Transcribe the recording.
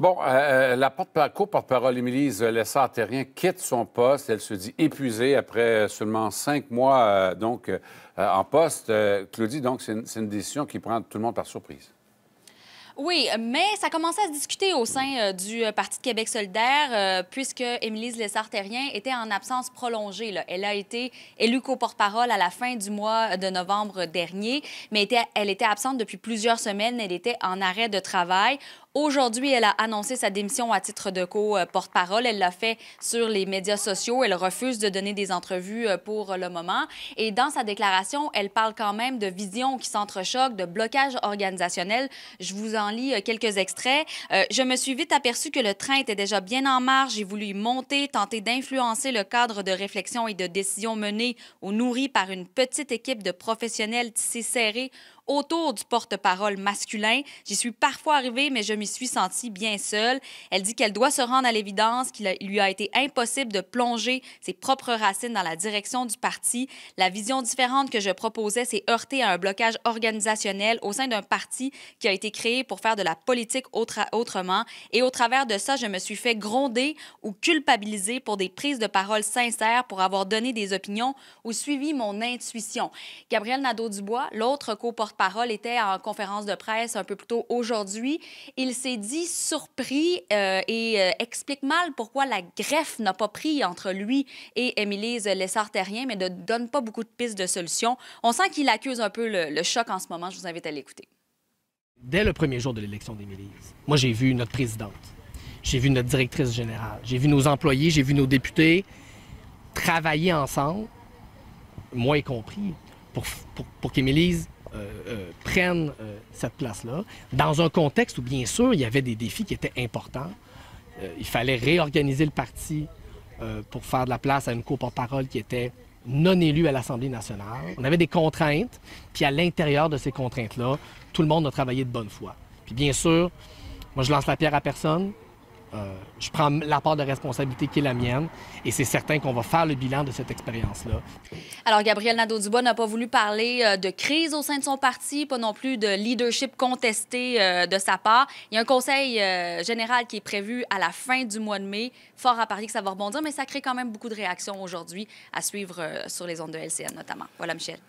Bon, euh, euh, la porte-parole Émilie Lessard-Terrien quitte son poste. Elle se dit épuisée après seulement cinq mois euh, donc, en poste. Claudie, donc, c'est une, décision qui prend tout le monde par surprise. Oui, mais ça commençait à se discuter au sein du Parti de Québec solidaire, puisque Émilie Lessard-Terrien était en absence prolongée. Elle a été élue co-porte-parole à la fin du mois de novembre dernier, mais elle était absente depuis plusieurs semaines. Elle était en arrêt de travail. Aujourd'hui, elle a annoncé sa démission à titre de co-porte-parole. Euh, elle l'a fait sur les médias sociaux. Elle refuse de donner des entrevues euh, pour le moment. Et dans sa déclaration, elle parle quand même de visions qui s'entrechoquent, de blocage organisationnel. Je vous en lis euh, quelques extraits. je me suis vite aperçu que le train était déjà bien en marche. J'ai voulu monter, tenter d'influencer le cadre de réflexion et de décision menée ou nourrie par une petite équipe de professionnels tissés serrés autour du porte-parole masculin. J'y suis parfois arrivée, mais je m'y suis sentie bien seule. Elle dit qu'elle doit se rendre à l'évidence qu'il lui a été impossible de plonger ses propres racines dans la direction du parti. La vision différente que je proposais s'est heurtée à un blocage organisationnel au sein d'un parti qui a été créé pour faire de la politique autrement. Et au travers de ça, je me suis fait gronder ou culpabiliser pour des prises de parole sincères, pour avoir donné des opinions ou suivi mon intuition. Gabriel Nadeau-Dubois, l'autre co-porte parole était en conférence de presse un peu plus tôt aujourd'hui. Il s'est dit surpris euh, et euh, explique mal pourquoi la greffe n'a pas pris entre lui et Émilise lessart terrien mais ne donne pas beaucoup de pistes de solution. On sent qu'il accuse un peu le, choc en ce moment. Je vous invite à l'écouter. Dès le premier jour de l'élection d'Émilise, moi, j'ai vu notre présidente, j'ai vu notre directrice générale, j'ai vu nos employés, j'ai vu nos députés travailler ensemble, moi y compris, pour, pour, pour qu'Émilise euh, euh, prennent euh, cette place-là, dans un contexte où, bien sûr, il y avait des défis qui étaient importants. il fallait réorganiser le parti pour faire de la place à une cour porte parole qui était non élue à l'Assemblée nationale. On avait des contraintes, puis à l'intérieur de ces contraintes-là, tout le monde a travaillé de bonne foi. Puis bien sûr, moi, je lance la pierre à personne. Euh, je prends la part de responsabilité qui est la mienne et c'est certain qu'on va faire le bilan de cette expérience-là. Alors, Gabriel Nadeau-Dubois n'a pas voulu parler euh, de crise au sein de son parti, pas non plus de leadership contesté euh, de sa part. Il y a un conseil général qui est prévu à la fin du mois de mai. Fort à parier que ça va rebondir, mais ça crée quand même beaucoup de réactions aujourd'hui à suivre sur les ondes de LCN notamment. Voilà, Michel.